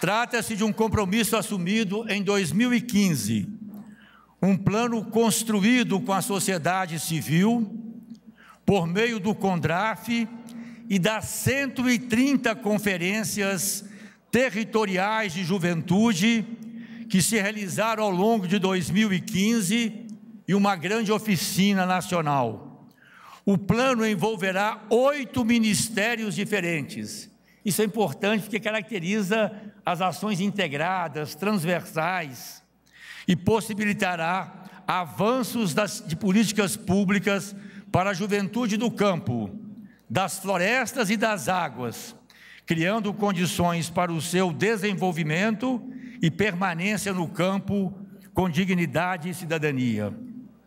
Trata-se de um compromisso assumido em 2015, um plano construído com a sociedade civil, por meio do CONDRAF e das 130 conferências territoriais de juventude que se realizaram ao longo de 2015 e uma grande oficina nacional. O plano envolverá oito ministérios diferentes isso é importante porque caracteriza as ações integradas, transversais e possibilitará avanços das, de políticas públicas para a juventude do campo, das florestas e das águas, criando condições para o seu desenvolvimento e permanência no campo com dignidade e cidadania.